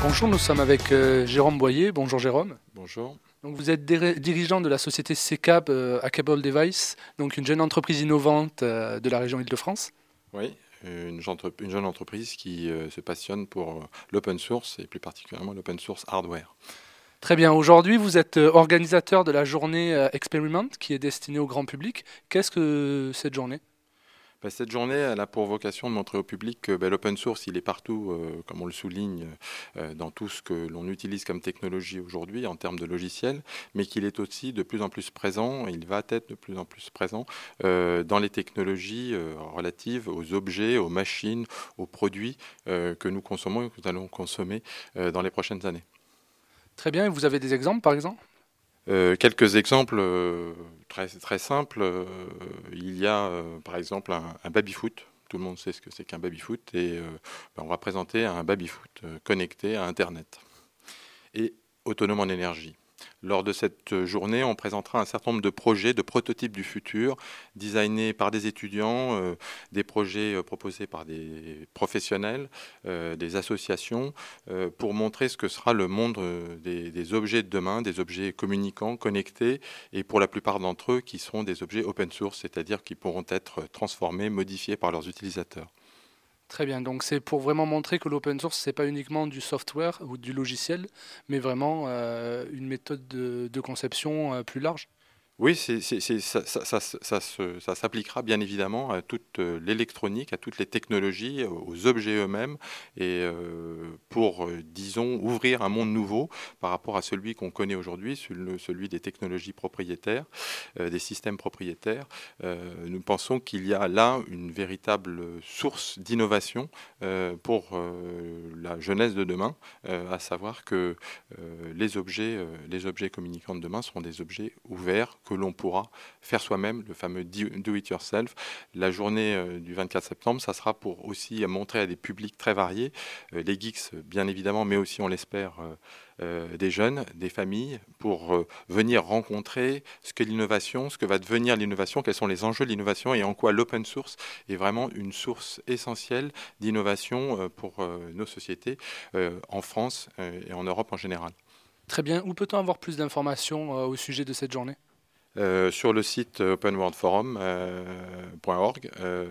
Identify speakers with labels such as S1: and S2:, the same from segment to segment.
S1: Bonjour, nous sommes avec euh, Jérôme Boyer. Bonjour Jérôme.
S2: Bonjour. Donc vous
S1: êtes dirigeant de la société Ccap euh, à Cable Device, donc une jeune entreprise innovante euh, de la région Île-de-France.
S2: Oui, une, une jeune entreprise qui se passionne pour l'open source et plus particulièrement l'open source hardware.
S1: Très bien, aujourd'hui vous êtes organisateur de la journée Experiment qui est destinée au grand public. Qu'est-ce que cette journée
S2: bah, cette journée, a pour vocation de montrer au public que bah, l'open source, il est partout, euh, comme on le souligne, euh, dans tout ce que l'on utilise comme technologie aujourd'hui en termes de logiciels, mais qu'il est aussi de plus en plus présent, il va être de plus en plus présent euh, dans les technologies relatives aux objets, aux machines, aux produits que nous consommons et que nous allons consommer dans les prochaines années.
S1: Très bien, et vous avez des exemples par exemple
S2: euh, quelques exemples euh, très, très simples. Euh, il y a par exemple un, babyfoot. baby Tout le monde sait ce que c'est qu'un babyfoot Et ben, on va présenter un babyfoot connecté à Internet et autonome en énergie. Lors de cette journée, on présentera un certain nombre de projets, de prototypes du futur, designés par des étudiants, euh, des projets euh, proposés par des professionnels, euh, des associations, pour montrer ce que sera le monde des, des, objets de demain, des objets communicants, connectés, et pour la plupart d'entre eux, qui seront des objets open source, c'est-à-dire qui pourront être transformés, modifiés par leurs utilisateurs.
S1: Très bien, donc c'est pour vraiment montrer que l'open source, c'est n'est pas uniquement du software ou du logiciel, mais vraiment euh, une méthode de, conception euh, plus large.
S2: Oui, ça, s'appliquera bien évidemment à toute euh, l'électronique, à toutes les technologies, aux objets eux-mêmes, et euh, pour, euh, disons, ouvrir un monde nouveau par rapport à celui qu'on connaît aujourd'hui, celui des technologies propriétaires, des systèmes propriétaires. Nous pensons qu'il y a là une véritable source d'innovation pour la jeunesse de demain, à savoir que les objets, les objets communicants de demain seront des objets ouverts que l'on pourra faire soi-même, le fameux do it yourself. La journée euh, du 24 septembre, ça sera pour aussi montrer à des publics très variés, euh, les geeks bien évidemment, mais aussi on l'espère euh, des jeunes, des familles, pour venir rencontrer ce qu'est l'innovation, ce que va devenir l'innovation, quels sont les enjeux de l'innovation et en quoi l'open source est vraiment une source essentielle d'innovation pour nos sociétés en France et en Europe en général. Très bien. Où peut-on avoir plus d'informations
S1: au sujet de cette journée
S2: euh, sur le site openworldforum.org euh, euh,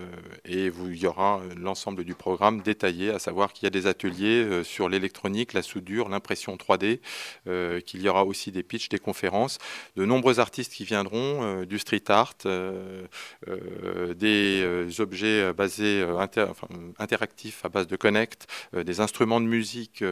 S2: et vous, il y aura l'ensemble du programme détaillé, à savoir qu'il y a des ateliers sur l'électronique, la soudure, l'impression 3D, qu'il y aura aussi des pitchs, des conférences, de nombreux artistes qui viendront, du street art, des objets basés interactifs à base de connect, des instruments de musique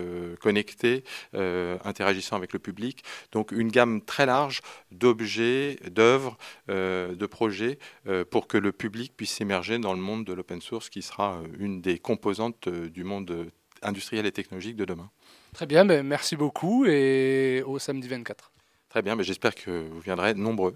S2: connectés, interagissant avec le public. Donc une gamme très large d'objets d'œuvres, euh, de projets euh, pour que le public puisse émerger dans le monde de l'open source qui sera euh, une des composantes du monde industriel et technologique de demain.
S1: Très bien, ben, merci beaucoup et au samedi 24.
S2: Très bien, ben, j'espère que vous viendrez nombreux.